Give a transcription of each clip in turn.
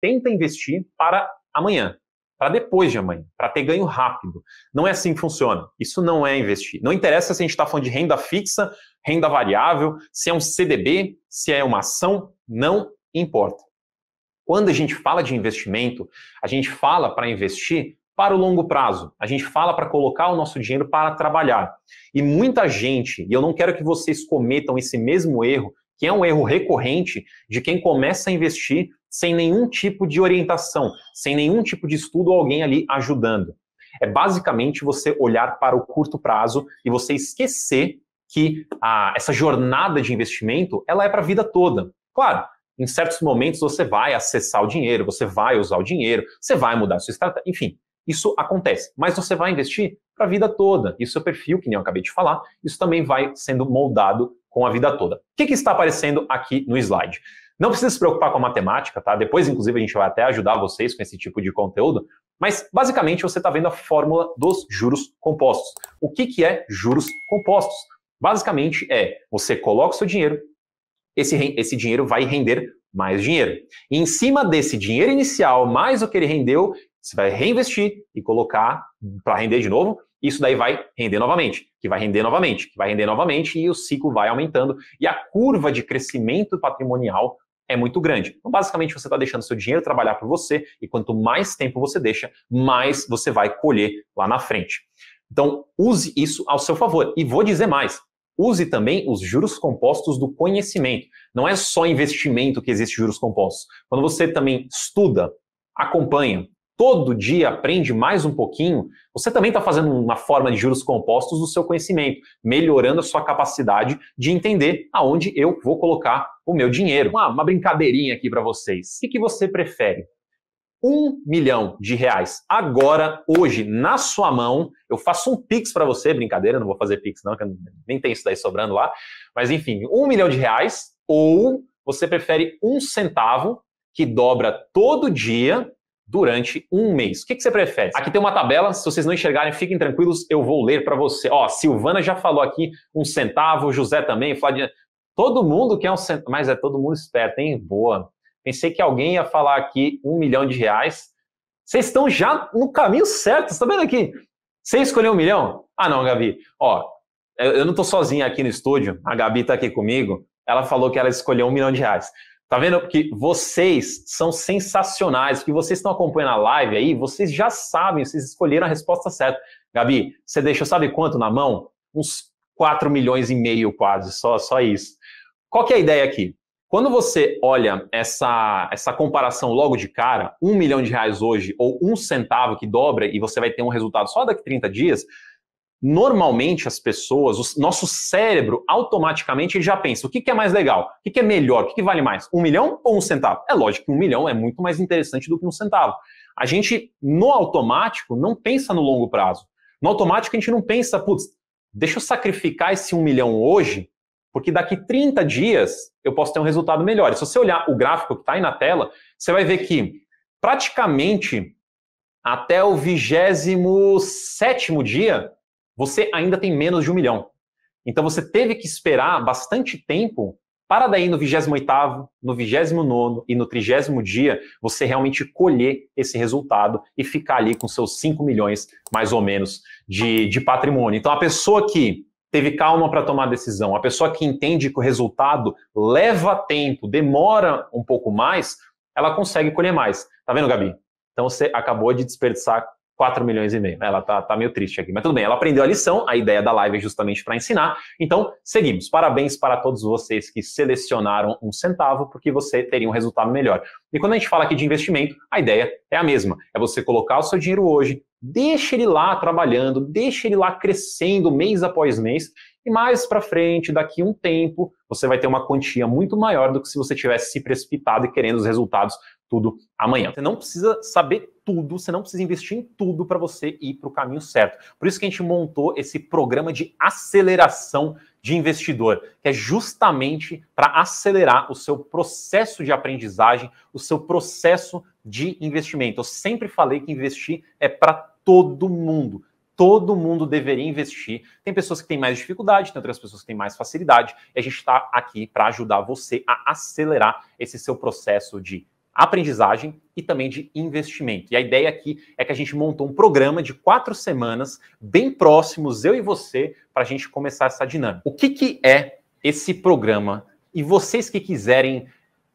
tenta investir para amanhã, para depois de amanhã, para ter ganho rápido. Não é assim que funciona. Isso não é investir. Não interessa se a gente está falando de renda fixa, renda variável, se é um CDB, se é uma ação, não importa. Quando a gente fala de investimento, a gente fala para investir para o longo prazo. A gente fala para colocar o nosso dinheiro para trabalhar. E muita gente, e eu não quero que vocês cometam esse mesmo erro, que é um erro recorrente de quem começa a investir sem nenhum tipo de orientação, sem nenhum tipo de estudo ou alguém ali ajudando. É basicamente você olhar para o curto prazo e você esquecer que a, essa jornada de investimento ela é para a vida toda. Claro, em certos momentos você vai acessar o dinheiro, você vai usar o dinheiro, você vai mudar a sua estratégia, enfim, isso acontece. Mas você vai investir para a vida toda. E seu é perfil, que nem eu acabei de falar, isso também vai sendo moldado com a vida toda. O que, que está aparecendo aqui no slide? Não precisa se preocupar com a matemática, tá? Depois, inclusive, a gente vai até ajudar vocês com esse tipo de conteúdo. Mas, basicamente, você está vendo a fórmula dos juros compostos. O que, que é juros compostos? Basicamente, é você coloca o seu dinheiro, esse, esse dinheiro vai render mais dinheiro. E em cima desse dinheiro inicial, mais o que ele rendeu, você vai reinvestir e colocar para render de novo. Isso daí vai render novamente, que vai render novamente, que vai render novamente, e o ciclo vai aumentando. E a curva de crescimento patrimonial é muito grande. Então, basicamente, você está deixando seu dinheiro trabalhar por você e quanto mais tempo você deixa, mais você vai colher lá na frente. Então, use isso ao seu favor. E vou dizer mais: use também os juros compostos do conhecimento. Não é só investimento que existe juros compostos. Quando você também estuda, acompanha, todo dia aprende mais um pouquinho, você também está fazendo uma forma de juros compostos do seu conhecimento, melhorando a sua capacidade de entender aonde eu vou colocar o meu dinheiro. Uma, ah, uma brincadeirinha aqui para vocês. O que, que você prefere? um milhão de reais agora, hoje, na sua mão. Eu faço um Pix para você, brincadeira, não vou fazer Pix não, que nem tem isso daí sobrando lá. Mas enfim, um milhão de reais ou você prefere um centavo que dobra todo dia durante um mês. O que, que você prefere? Aqui tem uma tabela, se vocês não enxergarem, fiquem tranquilos, eu vou ler para você. Ó, Silvana já falou aqui um centavo, José também, Flávia, Todo mundo quer um centavo, mas é todo mundo esperto, hein? Boa. Pensei que alguém ia falar aqui um milhão de reais. Vocês estão já no caminho certo, está vendo aqui? Você escolheu um milhão? Ah, não, Gabi. Ó, eu não estou sozinho aqui no estúdio, a Gabi está aqui comigo. Ela falou que ela escolheu um milhão de reais. Tá vendo? Porque vocês são sensacionais, que vocês estão acompanhando a live aí, vocês já sabem, vocês escolheram a resposta certa. Gabi, você deixou sabe quanto na mão? Uns 4 milhões e meio quase, só, só isso. Qual que é a ideia aqui? Quando você olha essa, essa comparação logo de cara, um milhão de reais hoje ou um centavo que dobra e você vai ter um resultado só daqui 30 dias, normalmente as pessoas, o nosso cérebro automaticamente já pensa o que, que é mais legal, o que, que é melhor, o que, que vale mais, um milhão ou um centavo? É lógico que um milhão é muito mais interessante do que um centavo. A gente, no automático, não pensa no longo prazo. No automático, a gente não pensa, putz, deixa eu sacrificar esse 1 milhão hoje, porque daqui 30 dias eu posso ter um resultado melhor. E se você olhar o gráfico que está aí na tela, você vai ver que praticamente até o 27 dia, você ainda tem menos de um milhão. Então você teve que esperar bastante tempo para daí no 28º, no 29º e no 30 dia você realmente colher esse resultado e ficar ali com seus 5 milhões, mais ou menos, de, de patrimônio. Então a pessoa que teve calma para tomar a decisão, a pessoa que entende que o resultado leva tempo, demora um pouco mais, ela consegue colher mais. Tá vendo, Gabi? Então você acabou de desperdiçar 4 milhões e meio. Né? Ela tá, tá meio triste aqui, mas tudo bem. Ela aprendeu a lição, a ideia da live é justamente para ensinar. Então, seguimos. Parabéns para todos vocês que selecionaram um centavo, porque você teria um resultado melhor. E quando a gente fala aqui de investimento, a ideia é a mesma. É você colocar o seu dinheiro hoje, deixa ele lá trabalhando, deixa ele lá crescendo mês após mês, e mais para frente, daqui um tempo, você vai ter uma quantia muito maior do que se você tivesse se precipitado e querendo os resultados tudo amanhã. Você não precisa saber tudo, você não precisa investir em tudo para você ir para o caminho certo. Por isso que a gente montou esse programa de aceleração de investidor, que é justamente para acelerar o seu processo de aprendizagem, o seu processo de investimento. Eu sempre falei que investir é para todo mundo todo mundo deveria investir. Tem pessoas que têm mais dificuldade, tem outras pessoas que têm mais facilidade, e a gente está aqui para ajudar você a acelerar esse seu processo de aprendizagem e também de investimento. E a ideia aqui é que a gente montou um programa de quatro semanas, bem próximos, eu e você, para a gente começar essa dinâmica. O que, que é esse programa? E vocês que quiserem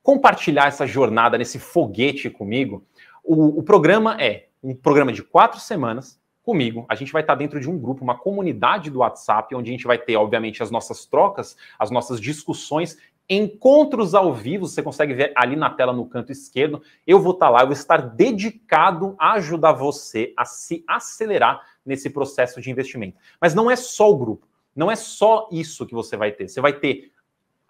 compartilhar essa jornada nesse foguete comigo, o, o programa é um programa de quatro semanas comigo. A gente vai estar tá dentro de um grupo, uma comunidade do WhatsApp, onde a gente vai ter, obviamente, as nossas trocas, as nossas discussões Encontros ao vivo, você consegue ver ali na tela no canto esquerdo. Eu vou estar tá lá, eu vou estar dedicado a ajudar você a se acelerar nesse processo de investimento. Mas não é só o grupo, não é só isso que você vai ter. Você vai ter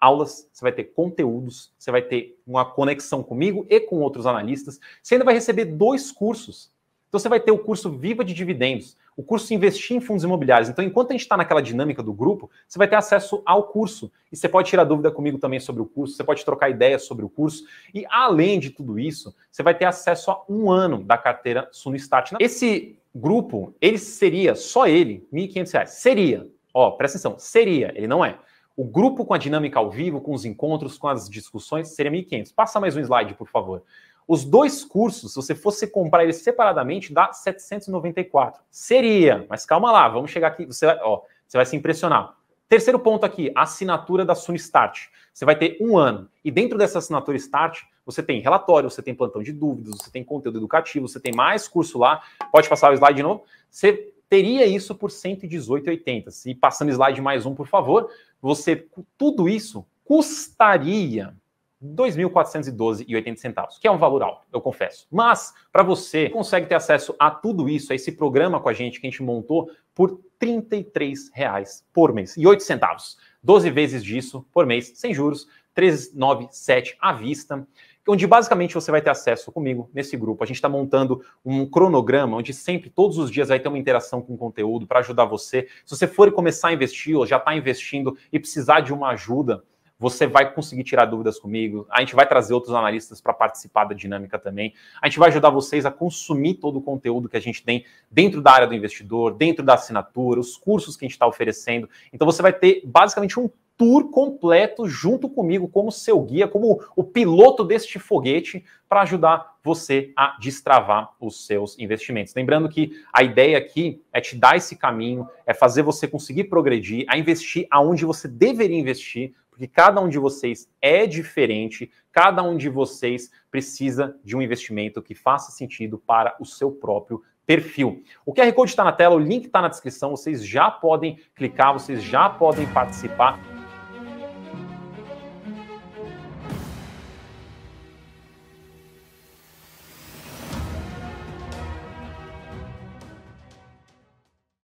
aulas, você vai ter conteúdos, você vai ter uma conexão comigo e com outros analistas. Você ainda vai receber dois cursos. Então você vai ter o curso Viva de Dividendos, o curso é Investir em Fundos Imobiliários. Então, enquanto a gente está naquela dinâmica do grupo, você vai ter acesso ao curso e você pode tirar dúvida comigo também sobre o curso, você pode trocar ideias sobre o curso e, além de tudo isso, você vai ter acesso a um ano da carteira Sunistat. Esse grupo, ele seria, só ele, R$ 1.500. Seria, ó, presta atenção, seria, ele não é. O grupo com a dinâmica ao vivo, com os encontros, com as discussões, seria 1.500. Passa mais um slide, por favor. Os dois cursos, se você fosse comprar eles separadamente, dá 794. Seria, mas calma lá, vamos chegar aqui. Você vai, ó, você vai se impressionar. Terceiro ponto aqui, a assinatura da Sun Start. Você vai ter um ano. E dentro dessa assinatura Start, você tem relatório, você tem plantão de dúvidas, você tem conteúdo educativo, você tem mais curso lá. Pode passar o slide de novo. Você teria isso por 118,80. Se passando slide mais um, por favor, você tudo isso custaria 2.412,80, que é um valor alto, eu confesso. Mas para você consegue ter acesso a tudo isso, a esse programa com a gente que a gente montou por R$ 33 reais por mês e 8 centavos. 12 vezes disso por mês, sem juros, 397 à vista, onde basicamente você vai ter acesso comigo nesse grupo. A gente está montando um cronograma onde sempre, todos os dias, vai ter uma interação com o conteúdo para ajudar você. Se você for começar a investir ou já está investindo e precisar de uma ajuda, você vai conseguir tirar dúvidas comigo. A gente vai trazer outros analistas para participar da dinâmica também. A gente vai ajudar vocês a consumir todo o conteúdo que a gente tem dentro da área do investidor, dentro da assinatura, os cursos que a gente está oferecendo. Então você vai ter basicamente um tour completo junto comigo, como seu guia, como o piloto deste foguete, para ajudar você a destravar os seus investimentos. Lembrando que a ideia aqui é te dar esse caminho, é fazer você conseguir progredir, a investir aonde você deveria investir, porque cada um de vocês é diferente, cada um de vocês precisa de um investimento que faça sentido para o seu próprio perfil. O QR Code está na tela, o link está na descrição, vocês já podem clicar, vocês já podem participar.